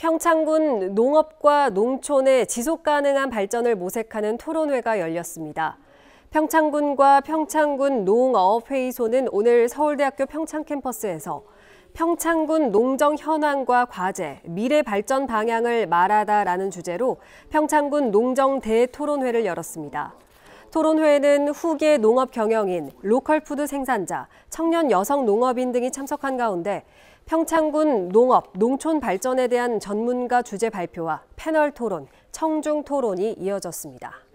평창군 농업과 농촌의 지속 가능한 발전을 모색하는 토론회가 열렸습니다. 평창군과 평창군 농어회의소는 오늘 서울대학교 평창 캠퍼스에서 평창군 농정 현황과 과제, 미래 발전 방향을 말하다라는 주제로 평창군 농정 대토론회를 열었습니다. 토론회에는 후계 농업 경영인, 로컬푸드 생산자, 청년 여성 농업인 등이 참석한 가운데 평창군 농업, 농촌 발전에 대한 전문가 주제 발표와 패널 토론, 청중 토론이 이어졌습니다.